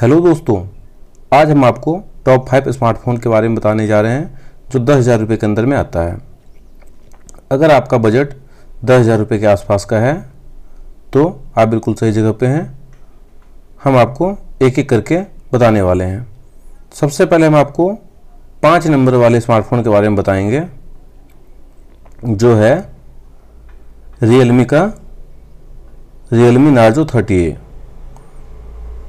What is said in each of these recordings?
hello दोस्तों आज हम आपको टॉप फाइव स्मार्टफोन के बारे में बताने जा रहे हैं जो दस हज़ार रुपये के अंदर में आता है अगर आपका बजट दस हज़ार रुपये के आसपास का है तो आप बिल्कुल सही जगह पे हैं हम आपको एक एक करके बताने वाले हैं सबसे पहले हम आपको पाँच नंबर वाले स्मार्टफोन के बारे में बताएंगे जो है रियलमी का रियलमी नार्जो थर्टी ए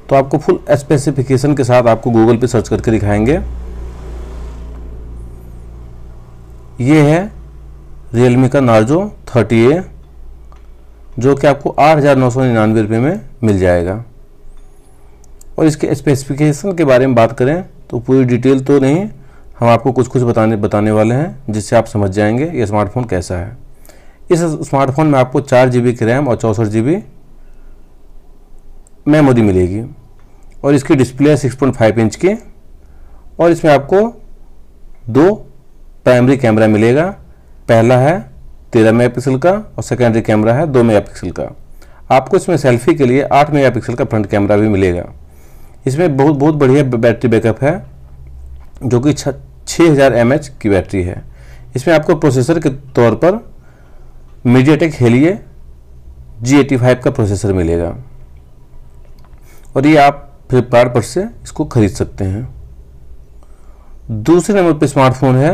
तो आपको फुल स्पेसिफिकेशन के साथ आपको गूगल पे सर्च करके दिखाएंगे ये है रियलमी का नार्जो थर्टी ए जो कि आपको आठ हज़ार नौ सौ निन्यानवे रुपये में मिल जाएगा और इसके स्पेसिफिकेशन के बारे में बात करें तो पूरी डिटेल तो नहीं हम आपको कुछ कुछ बताने बताने वाले हैं जिससे आप समझ जाएंगे ये स्मार्टफोन कैसा है इस स्मार्टफोन में आपको चार जी बी की रैम और चौंसठ जी बी मेमोरी मिलेगी और इसकी डिस्प्ले है 6.5 इंच की और इसमें आपको दो प्राइमरी कैमरा मिलेगा पहला है तेरह मेगापिक्सल का और सेकेंडरी कैमरा है दो मेगापिक्सल का आपको इसमें सेल्फी के लिए आठ मेगापिक्सल का फ्रंट कैमरा भी मिलेगा इसमें बहुत बहुत बढ़िया बैटरी बैकअप है जो कि छः हज़ार एम की बैटरी है इसमें आपको प्रोसेसर के तौर पर MediaTek Helio G eighty five का प्रोसेसर मिलेगा और ये आप फ्लिपकार्ट पर से इसको खरीद सकते हैं दूसरे नंबर पे स्मार्टफोन है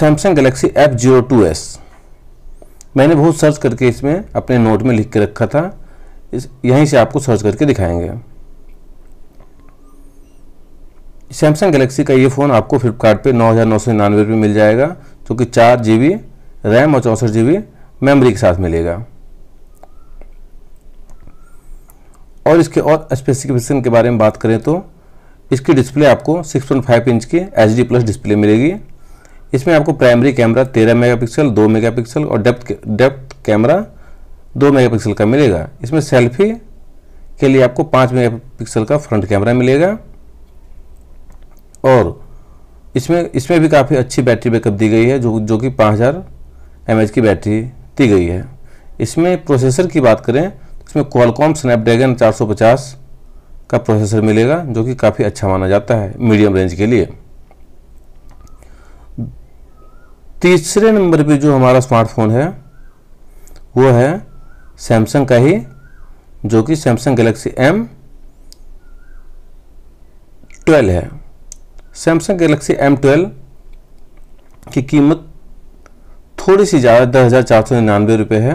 Samsung Galaxy F zero two S मैंने बहुत सर्च करके इसमें अपने नोट में लिख के रखा था इस यहीं से आपको सर्च करके दिखाएंगे सैमसंग गैलेक्सी का ये फ़ोन आपको फ्लिपकार्ट पे नौ हज़ार नौ सौ निन्यानवे रुपये मिल जाएगा जो कि चार जी बी रैम और चौंसठ जी बी मेमोरी के साथ मिलेगा और इसके और स्पेसिफिकेशन के बारे में बात करें तो इसकी डिस्प्ले आपको 6.5 इंच की एच डी प्लस डिस्प्ले मिलेगी इसमें आपको प्राइमरी कैमरा 13 मेगापिक्सल 2 मेगापिक्सल और डेप्थ डेप्थ कैमरा 2 मेगापिक्सल का मिलेगा इसमें सेल्फी के लिए आपको 5 मेगापिक्सल का फ्रंट कैमरा मिलेगा और इसमें इसमें भी काफ़ी अच्छी बैटरी बैकअप दी गई है जो जो कि पाँच हज़ार की बैटरी दी गई है इसमें प्रोसेसर की बात करें तो इसमें क्वालकॉम स्नैपड्रैगन 450 का प्रोसेसर मिलेगा जो कि काफ़ी अच्छा माना जाता है मीडियम रेंज के लिए तीसरे नंबर पे जो हमारा स्मार्टफोन है वो है सैमसंग का ही जो कि सैमसंग गैलेक्सी एम ट्वेल्व है सैमसंग गैलेक्सी एम ट्वेल्व की कीमत थोड़ी सी ज़्यादा दस हज़ार चार सौ निन्यानवे रुपए है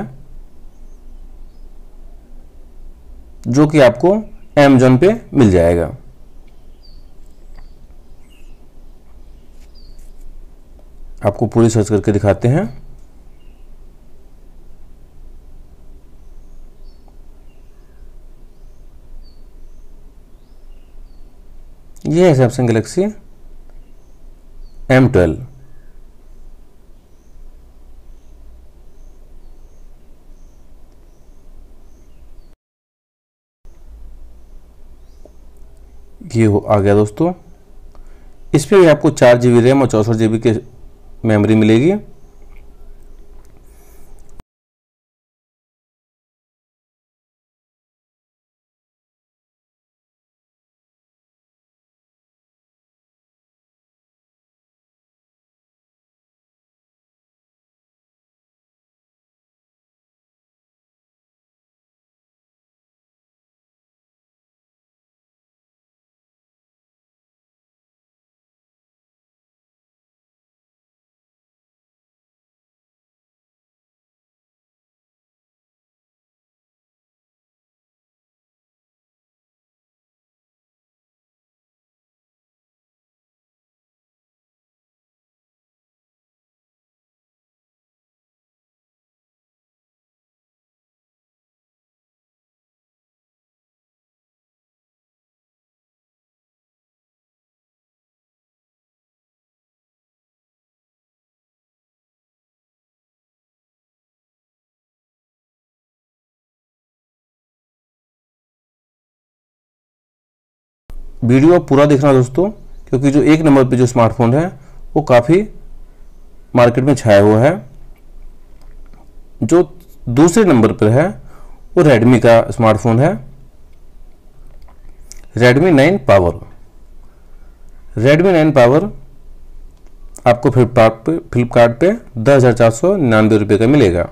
जो कि आपको एमेजोन पे मिल जाएगा आपको पूरी सर्च करके दिखाते हैं यह है सैमसंग गैलेक्सी एम ट्वेल्व ये हो आ गया दोस्तों इस पर आपको चार जी बी रैम और चौंसठ जी बी की मेमोरी मिलेगी वीडियो पूरा देखना दोस्तों क्योंकि जो एक नंबर पे जो स्मार्टफोन है वो काफ़ी मार्केट में छाया हुआ है जो दूसरे नंबर पर है वो रेडमी का स्मार्टफोन है Redmi nine power Redmi nine power आपको फ्लिपकार्ट पे फ्लिपकार्ट पे दस हज़ार चार सौ निन्यानवे रुपये का मिलेगा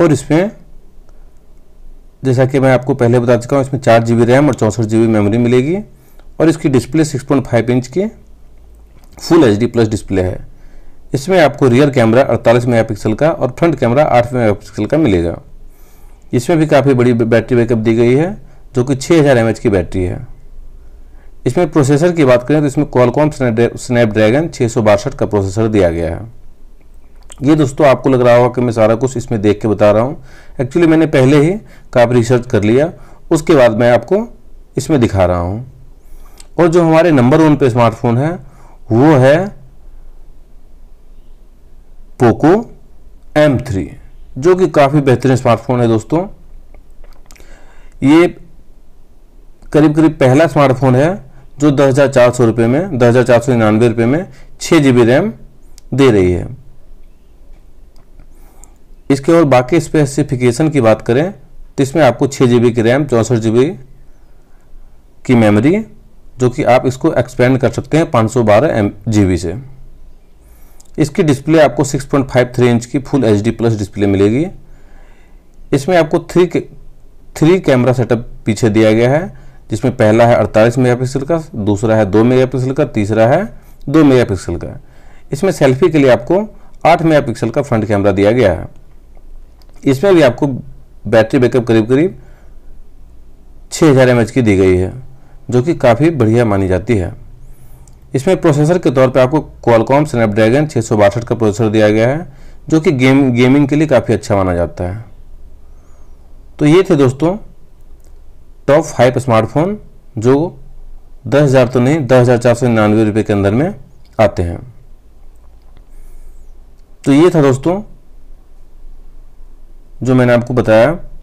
और इसमें जैसा कि मैं आपको पहले बता चुका हूँ इसमें चार जी रैम और चौंसठ जी मेमोरी मिलेगी और इसकी डिस्प्ले 6.5 इंच की फुल एच प्लस डिस्प्ले है इसमें आपको रियर कैमरा 48 मेगापिक्सल का और फ्रंट कैमरा 8 मेगापिक्सल का मिलेगा इसमें भी काफ़ी बड़ी बैटरी बैकअप दी गई है जो कि 6000 हज़ार की बैटरी है इसमें प्रोसेसर की बात करें तो इसमें कॉलकॉम स्नैपड्रैगन छः सौ बासठ का प्रोसेसर दिया गया है ये दोस्तों आपको लग रहा होगा कि मैं सारा कुछ इसमें देख के बता रहा हूँ एक्चुअली मैंने पहले ही काफ़ी रिसर्च कर लिया उसके बाद मैं आपको इसमें दिखा रहा हूँ और जो हमारे नंबर वन पे स्मार्टफोन है वो है पोको M3 जो कि काफ़ी बेहतरीन स्मार्टफोन है दोस्तों ये करीब करीब पहला स्मार्टफोन है जो दस हज़ार चार सौ रुपये में दस हज़ार चार सौ निन्यानवे रुपये में छः जी बी रैम दे रही है इसके और बाकी स्पेसिफिकेशन की बात करें तो इसमें आपको छः जी की रैम चौंसठ जी की मेमोरी जो कि आप इसको एक्सपेंड कर सकते हैं पाँच सौ बारह से इसकी डिस्प्ले आपको 6.53 इंच की फुल एच प्लस डिस्प्ले मिलेगी इसमें आपको थ्री थ्री कैमरा सेटअप पीछे दिया गया है जिसमें पहला है 48 मेगापिक्सल का दूसरा है 2 मेगापिक्सल का तीसरा है 2 मेगापिक्सल का इसमें सेल्फी के लिए आपको 8 मेगापिक्सल का फ्रंट कैमरा दिया गया है इसमें भी आपको बैटरी बैकअप करीब करीब 6000 हज़ार की दी गई है जो कि काफ़ी बढ़िया मानी जाती है इसमें प्रोसेसर के तौर पर आपको क्वालकॉम स्नैपड्रैगन छः का प्रोसेसर दिया गया है जो कि गेम गेमिंग के लिए काफ़ी अच्छा माना जाता है तो ये थे दोस्तों टॉप फाइव स्मार्टफोन जो दस हज़ार तो नहीं दस हज़ार चार सौ निन्यानवे रुपये के अंदर में आते हैं तो ये था दोस्तों जो मैंने आपको बताया